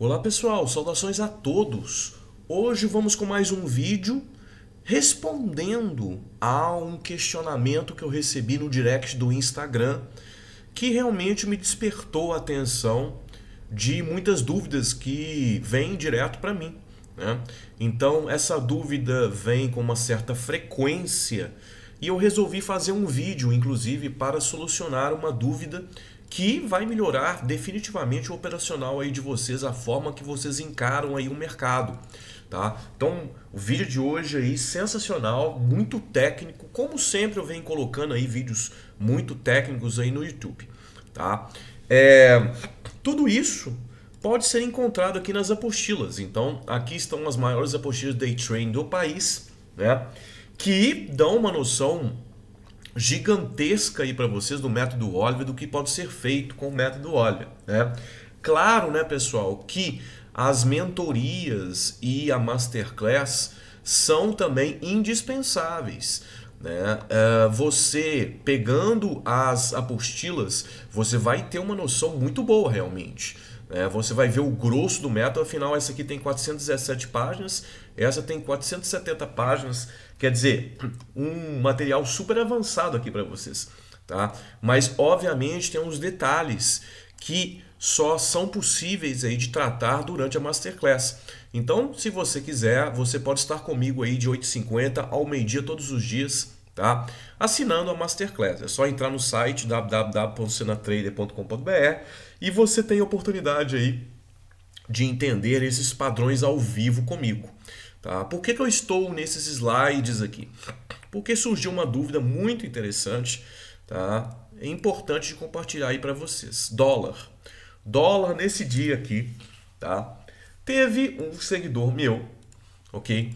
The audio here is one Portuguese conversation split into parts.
Olá pessoal, saudações a todos! Hoje vamos com mais um vídeo respondendo a um questionamento que eu recebi no direct do Instagram que realmente me despertou a atenção de muitas dúvidas que vêm direto para mim. Né? Então, essa dúvida vem com uma certa frequência e eu resolvi fazer um vídeo, inclusive, para solucionar uma dúvida que vai melhorar definitivamente o operacional aí de vocês, a forma que vocês encaram aí o mercado, tá? Então, o vídeo de hoje aí sensacional, muito técnico, como sempre eu venho colocando aí vídeos muito técnicos aí no YouTube, tá? É, tudo isso pode ser encontrado aqui nas apostilas. Então, aqui estão as maiores apostilas day trading do país, né? Que dão uma noção gigantesca aí para vocês do método Oliver, do que pode ser feito com o método Oliver, né? Claro, né, pessoal, que as mentorias e a masterclass são também indispensáveis. Né? É, você pegando as apostilas, você vai ter uma noção muito boa realmente. Né? Você vai ver o grosso do método, afinal, essa aqui tem 417 páginas, essa tem 470 páginas Quer dizer, um material super avançado aqui para vocês, tá? Mas obviamente tem uns detalhes que só são possíveis aí de tratar durante a masterclass. Então, se você quiser, você pode estar comigo aí de oito h ao meio-dia todos os dias, tá? Assinando a masterclass. É só entrar no site www.senatrader.com.br e você tem a oportunidade aí de entender esses padrões ao vivo comigo. Tá? Por que, que eu estou nesses slides aqui? Porque surgiu uma dúvida muito interessante, tá? é importante de compartilhar aí para vocês. Dólar. Dólar nesse dia aqui, tá? Teve um seguidor meu, ok?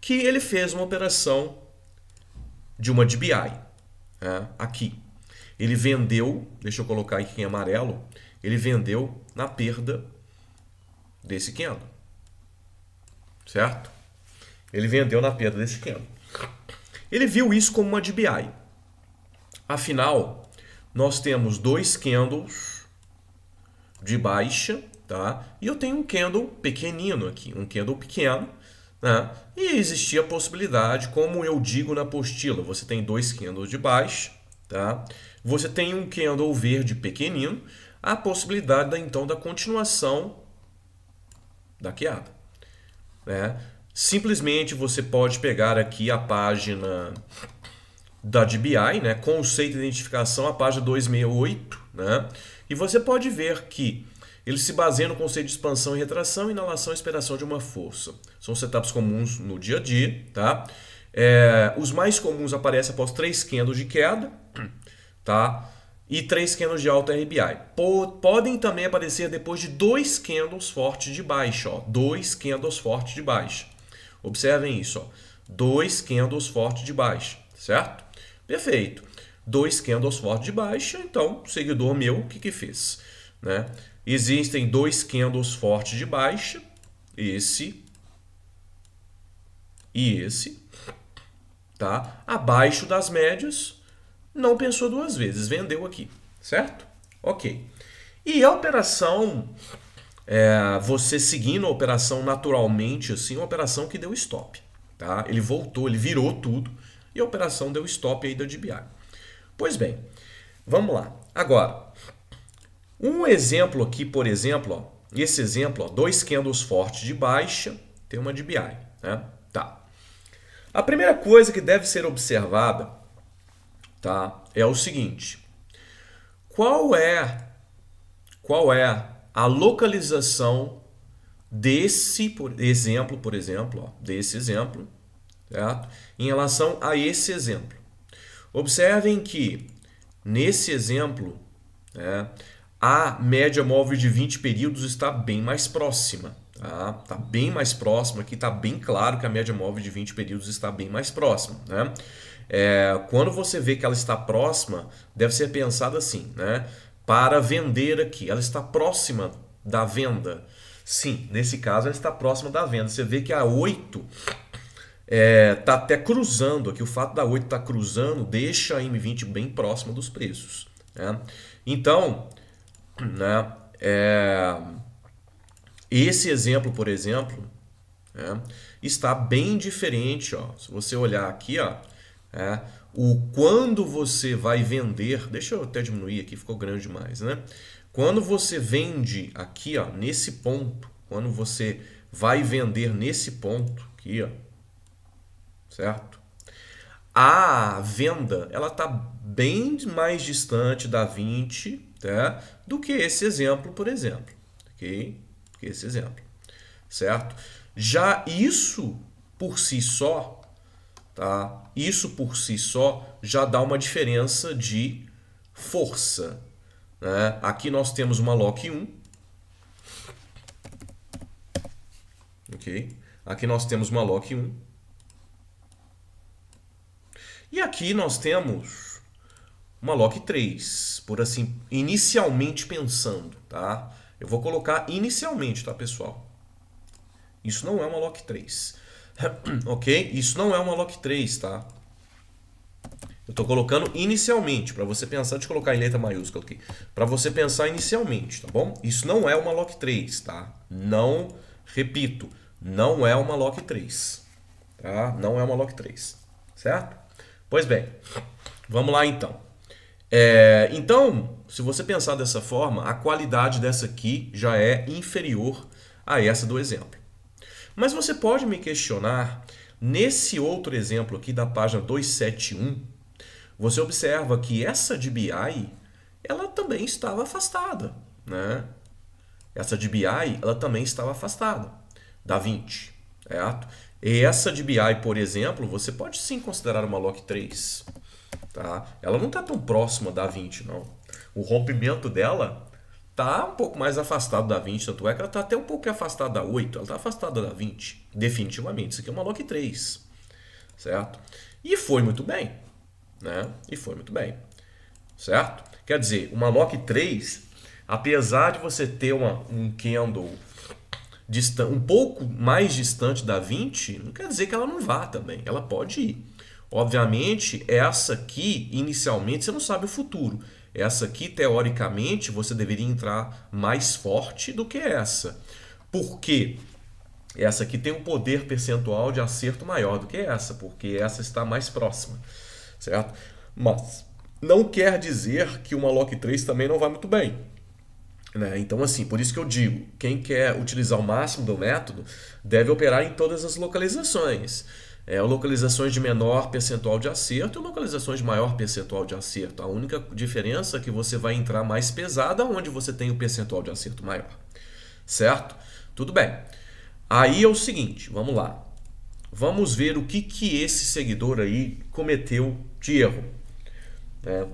Que ele fez uma operação de uma DBI né? aqui. Ele vendeu, deixa eu colocar aqui em amarelo, ele vendeu na perda desse candle certo? Ele vendeu na perda desse esquema. Ele viu isso como uma DBI. Afinal, nós temos dois candles de baixa, tá? E eu tenho um candle pequenino aqui, um candle pequeno, né? E existia a possibilidade, como eu digo na apostila, você tem dois candles de baixa, tá? Você tem um candle verde pequenino, a possibilidade da, então da continuação da queda. Né? Simplesmente você pode pegar aqui a página da DBI, né? conceito de identificação, a página 268, né? e você pode ver que ele se baseia no conceito de expansão e retração, inalação e expiração de uma força. São setups comuns no dia a dia. Tá? É, os mais comuns aparecem após três candles de queda. Tá? e três candles de alta RBI. Podem também aparecer depois de dois candles fortes de baixa, ó, dois candles fortes de baixa. Observem isso, ó, dois candles fortes de baixa, certo? Perfeito. Dois candles fortes de baixa, então, seguidor meu, o que que fez? Né? Existem dois candles fortes de baixa, esse e esse, tá? Abaixo das médias, não pensou duas vezes, vendeu aqui, certo? Ok. E a operação, é, você seguindo a operação naturalmente, assim, uma operação que deu stop, tá? Ele voltou, ele virou tudo e a operação deu stop aí da DBI. Pois bem, vamos lá. Agora, um exemplo aqui, por exemplo, ó, esse exemplo, ó, dois candles fortes de baixa, tem uma DBI, né? Tá. A primeira coisa que deve ser observada tá? É o seguinte: qual é qual é a localização desse por exemplo, por exemplo, ó, desse exemplo, certo? Em relação a esse exemplo. Observem que nesse exemplo, né, a média móvel de 20 períodos está bem mais próxima. Tá? tá bem mais próxima aqui, está bem claro que a média móvel de 20 períodos está bem mais próxima. Né? É, quando você vê que ela está próxima, deve ser pensado assim, né? Para vender aqui, ela está próxima da venda. Sim, nesse caso ela está próxima da venda. Você vê que a 8 está é, tá até cruzando aqui. O fato da 8 estar tá cruzando deixa a M20 bem próxima dos preços. Né? Então, né, é, esse exemplo, por exemplo, né, está bem diferente. Ó. Se você olhar aqui, ó, é, o quando você vai vender, deixa eu até diminuir aqui, ficou grande demais, né? Quando você vende aqui, ó, nesse ponto, quando você vai vender nesse ponto aqui, ó, certo? A venda, ela tá bem mais distante da 20, tá? Né, do que esse exemplo, por exemplo, ok? Que esse exemplo, certo? Já isso por si só Tá? Isso por si só já dá uma diferença de força. Né? Aqui nós temos uma lock 1. ok Aqui nós temos uma lock 1. E aqui nós temos uma lock 3, por assim, inicialmente pensando, tá? Eu vou colocar inicialmente, tá, pessoal? Isso não é uma lock 3. ok? Isso não é uma lock 3, tá? Eu estou colocando inicialmente, para você pensar, de colocar em letra maiúscula aqui, para você pensar inicialmente, tá bom? Isso não é uma lock 3, tá? Não, repito, não é uma lock 3, tá? Não é uma lock 3, certo? Pois bem, vamos lá então. É, então, se você pensar dessa forma, a qualidade dessa aqui já é inferior a essa do exemplo. Mas você pode me questionar, nesse outro exemplo aqui da página 271, você observa que essa DBI, ela também estava afastada, né? Essa DBI, ela também estava afastada da 20, certo? E essa DBI, por exemplo, você pode sim considerar uma lock 3, tá? Ela não está tão próxima da 20, não. O rompimento dela tá um pouco mais afastado da 20, tanto é que ela tá até um pouco afastada da 8, ela tá afastada da 20, definitivamente. Isso aqui é uma Lock 3, certo? E foi muito bem, né? E foi muito bem, certo? Quer dizer, uma Lock 3, apesar de você ter uma, um candle um pouco mais distante da 20, não quer dizer que ela não vá também, ela pode ir. Obviamente, essa aqui, inicialmente, você não sabe o futuro. Essa aqui, teoricamente, você deveria entrar mais forte do que essa. Por quê? Essa aqui tem um poder percentual de acerto maior do que essa, porque essa está mais próxima, certo? Mas não quer dizer que uma Lock 3 também não vai muito bem. Né? Então, assim, por isso que eu digo: quem quer utilizar o máximo do método deve operar em todas as localizações é, localizações de menor percentual de acerto e localizações de maior percentual de acerto. A única diferença é que você vai entrar mais pesada onde você tem o percentual de acerto maior. Certo? Tudo bem. Aí é o seguinte, vamos lá. Vamos ver o que, que esse seguidor aí cometeu de erro. É. Né?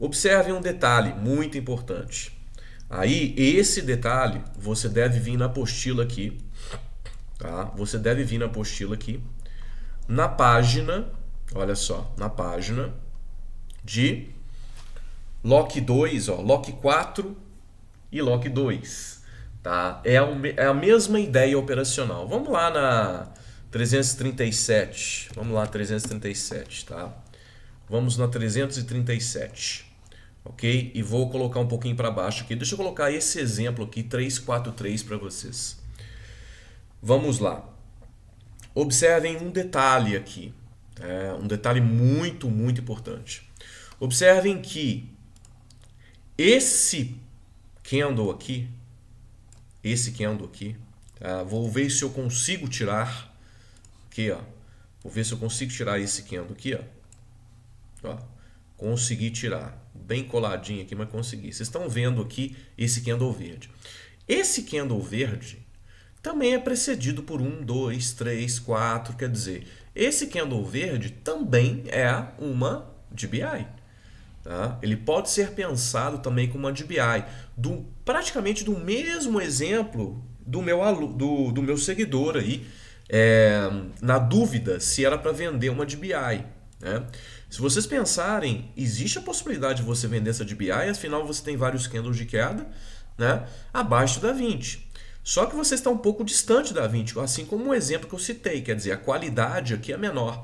Observe um detalhe muito importante. Aí, esse detalhe, você deve vir na apostila aqui. Tá? Você deve vir na apostila aqui na página, olha só, na página de lock 2, ó, lock 4 e lock 2. Tá? É, o, é a mesma ideia operacional. Vamos lá na 337. Vamos lá, 337, tá? Vamos na 337 ok? E vou colocar um pouquinho para baixo aqui. Deixa eu colocar esse exemplo aqui, 343, para vocês. Vamos lá. Observem um detalhe aqui, é, um detalhe muito, muito importante. Observem que esse candle aqui, esse candle aqui, tá? vou ver se eu consigo tirar aqui, ó. Vou ver se eu consigo tirar esse candle aqui, ó. ó. Consegui tirar, bem coladinho aqui, mas consegui. Vocês estão vendo aqui esse candle verde. Esse candle verde, também é precedido por um, dois, três, quatro. Quer dizer, esse candle verde também é uma DBI. Tá? Ele pode ser pensado também como uma DBI, do, praticamente do mesmo exemplo do meu, do, do meu seguidor aí, é, na dúvida se era para vender uma DBI. Né? Se vocês pensarem, existe a possibilidade de você vender essa DBI, afinal você tem vários candles de queda né? abaixo da 20. Só que você está um pouco distante da 20, assim como o um exemplo que eu citei, quer dizer, a qualidade aqui é menor.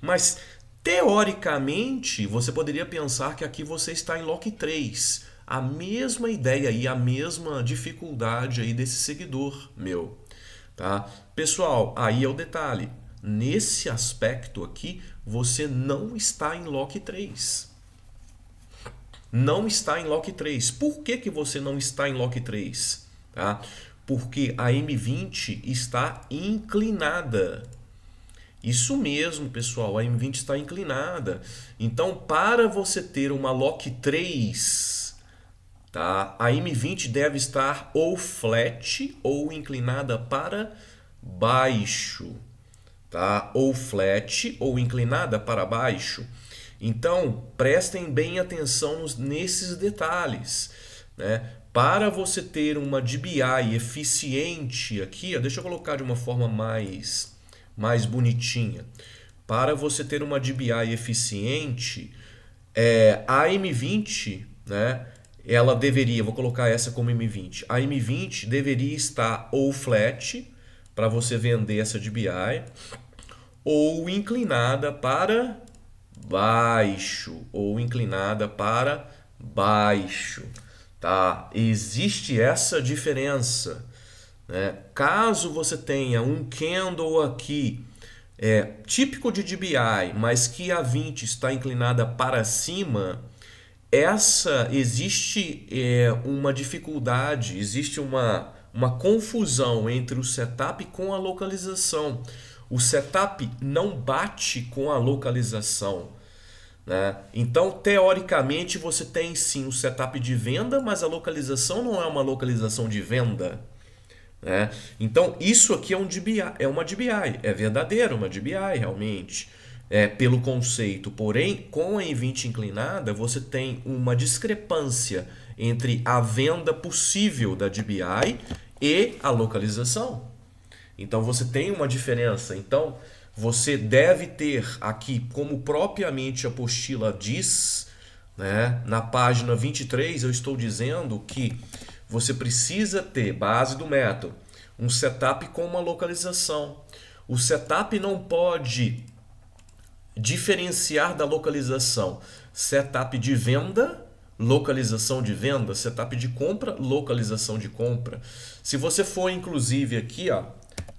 Mas teoricamente, você poderia pensar que aqui você está em lock 3. A mesma ideia e a mesma dificuldade aí desse seguidor meu, tá? Pessoal, aí é o detalhe. Nesse aspecto aqui, você não está em lock 3 não está em lock 3. Por que, que você não está em lock 3? Tá? porque a M20 está inclinada. Isso mesmo, pessoal, a M20 está inclinada. Então, para você ter uma lock 3, tá? A M20 deve estar ou flat ou inclinada para baixo, tá? Ou flat ou inclinada para baixo. Então, prestem bem atenção nesses detalhes, né? Para você ter uma DBI eficiente aqui, deixa eu colocar de uma forma mais, mais bonitinha. Para você ter uma DBI eficiente, é, a M20, né, ela deveria, vou colocar essa como M20, a M20 deveria estar ou flat, para você vender essa DBI, ou inclinada para baixo, ou inclinada para baixo. Tá? Existe essa diferença. Né? Caso você tenha um candle aqui, é, típico de DBI, mas que a 20 está inclinada para cima, essa existe é, uma dificuldade, existe uma, uma confusão entre o setup com a localização. O setup não bate com a localização. Né? Então, teoricamente, você tem sim um setup de venda, mas a localização não é uma localização de venda. Né? Então, isso aqui é, um DBI, é uma DBI, é verdadeira uma DBI realmente, é, pelo conceito. Porém, com a E20 inclinada, você tem uma discrepância entre a venda possível da DBI e a localização. Então, você tem uma diferença. Então, você deve ter aqui, como propriamente a apostila diz, né, na página 23, eu estou dizendo que você precisa ter base do método, um setup com uma localização. O setup não pode diferenciar da localização. Setup de venda, localização de venda, setup de compra, localização de compra. Se você for inclusive aqui, ó,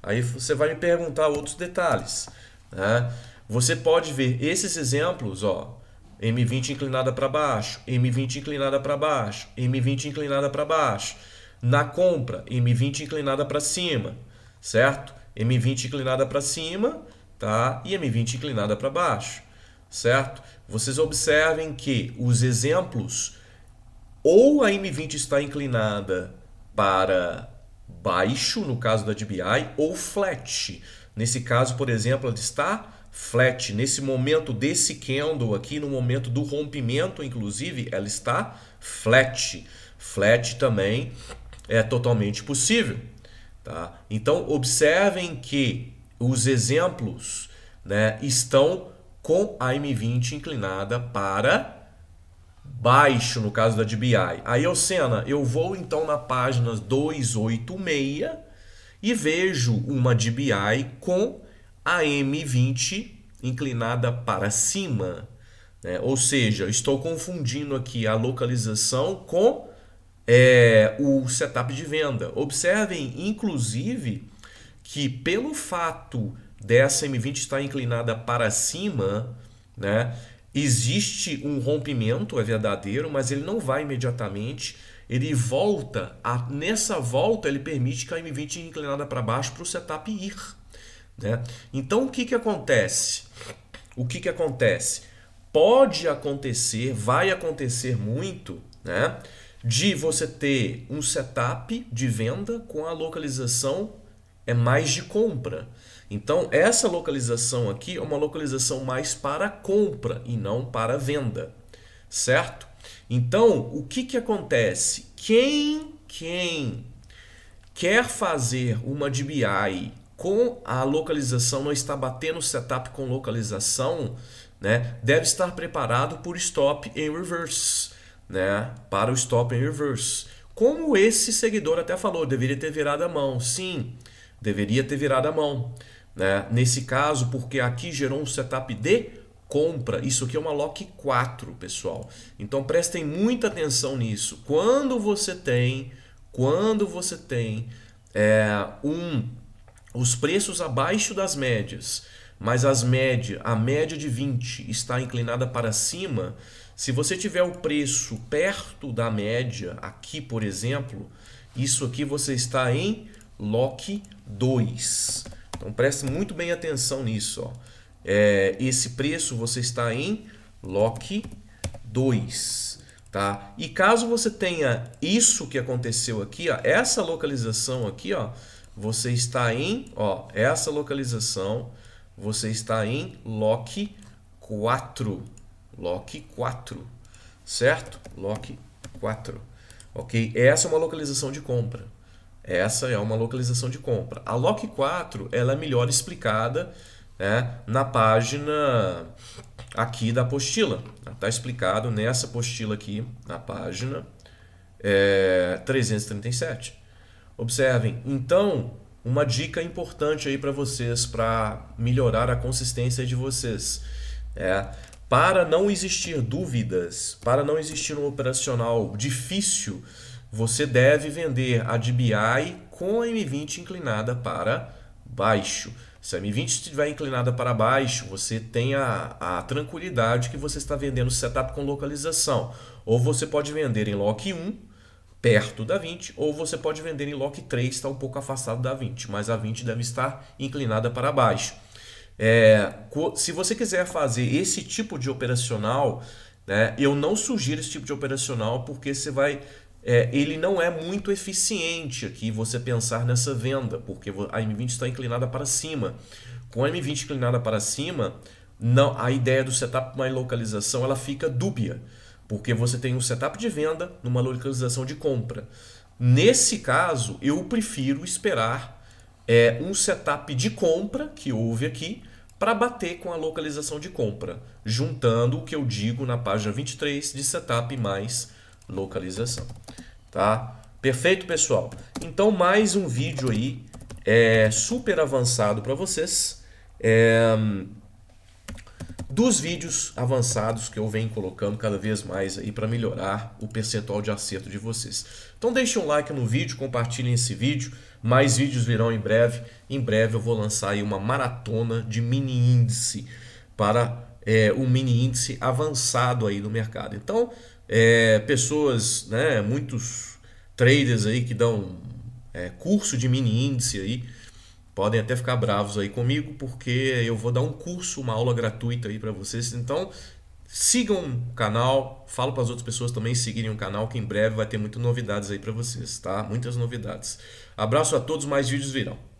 Aí você vai me perguntar outros detalhes. Né? Você pode ver esses exemplos, ó, M20 inclinada para baixo, M20 inclinada para baixo, M20 inclinada para baixo. Na compra, M20 inclinada para cima, certo? M20 inclinada para cima, tá? E M20 inclinada para baixo, certo? Vocês observem que os exemplos ou a M20 está inclinada para baixo, no caso da DBI, ou flat. Nesse caso, por exemplo, ela está flat. Nesse momento desse candle aqui, no momento do rompimento, inclusive, ela está flat. Flat também é totalmente possível. Tá? Então, observem que os exemplos né, estão com a M20 inclinada para baixo no caso da DBI. Aí, o Senna, eu vou então na página 286 e vejo uma DBI com a M20 inclinada para cima. Né? Ou seja, estou confundindo aqui a localização com é, o setup de venda. Observem, inclusive, que pelo fato dessa M20 estar inclinada para cima, né? Existe um rompimento, é verdadeiro, mas ele não vai imediatamente. Ele volta, a, nessa volta ele permite que a M20 inclinada para baixo para o setup ir. Né? Então o que, que acontece? O que, que acontece? Pode acontecer, vai acontecer muito, né? de você ter um setup de venda com a localização é mais de compra. Então, essa localização aqui é uma localização mais para compra e não para venda, certo? Então, o que, que acontece? Quem, quem quer fazer uma DBI com a localização, não está batendo o setup com localização, né? deve estar preparado por stop em reverse, né? para o stop em reverse. Como esse seguidor até falou, deveria ter virado a mão. Sim, deveria ter virado a mão. Né? Nesse caso, porque aqui gerou um setup de compra. Isso aqui é uma lock 4, pessoal. Então prestem muita atenção nisso. Quando você tem, quando você tem é, um, os preços abaixo das médias, mas as média, a média de 20 está inclinada para cima, se você tiver o preço perto da média, aqui por exemplo, isso aqui você está em Lock 2. Então preste muito bem atenção nisso. Ó. É, esse preço você está em Lock 2. Tá? E caso você tenha isso que aconteceu aqui, ó, essa localização aqui, ó, você está em ó, essa localização, você está em Lock 4. Lock 4, certo? Lock 4. Ok? Essa é uma localização de compra. Essa é uma localização de compra. A LOC 4 ela é melhor explicada né, na página aqui da apostila. Está explicado nessa apostila aqui, na página é, 337. Observem, então, uma dica importante aí para vocês, para melhorar a consistência de vocês. É, para não existir dúvidas, para não existir um operacional difícil você deve vender a DBI com a M20 inclinada para baixo. Se a M20 estiver inclinada para baixo, você tem a, a tranquilidade que você está vendendo setup com localização. Ou você pode vender em lock 1, perto da 20, ou você pode vender em lock 3, está um pouco afastado da 20, mas a 20 deve estar inclinada para baixo. É, se você quiser fazer esse tipo de operacional, né, eu não sugiro esse tipo de operacional porque você vai é, ele não é muito eficiente aqui você pensar nessa venda, porque a M20 está inclinada para cima. Com a M20 inclinada para cima, não, a ideia do setup mais localização ela fica dúbia, porque você tem um setup de venda numa localização de compra. Nesse caso, eu prefiro esperar é, um setup de compra que houve aqui para bater com a localização de compra, juntando o que eu digo na página 23 de setup mais localização, tá? Perfeito, pessoal? Então, mais um vídeo aí é, super avançado para vocês. É, dos vídeos avançados que eu venho colocando cada vez mais aí para melhorar o percentual de acerto de vocês. Então deixem um like no vídeo, compartilhem esse vídeo, mais vídeos virão em breve. Em breve eu vou lançar aí uma maratona de mini índice para é, um mini índice avançado aí no mercado. Então é, pessoas, né, muitos traders aí que dão é, curso de mini índice aí, podem até ficar bravos aí comigo, porque eu vou dar um curso, uma aula gratuita aí para vocês. Então, sigam o canal, falo para as outras pessoas também seguirem o canal, que em breve vai ter muitas novidades aí para vocês, tá? Muitas novidades. Abraço a todos, mais vídeos virão.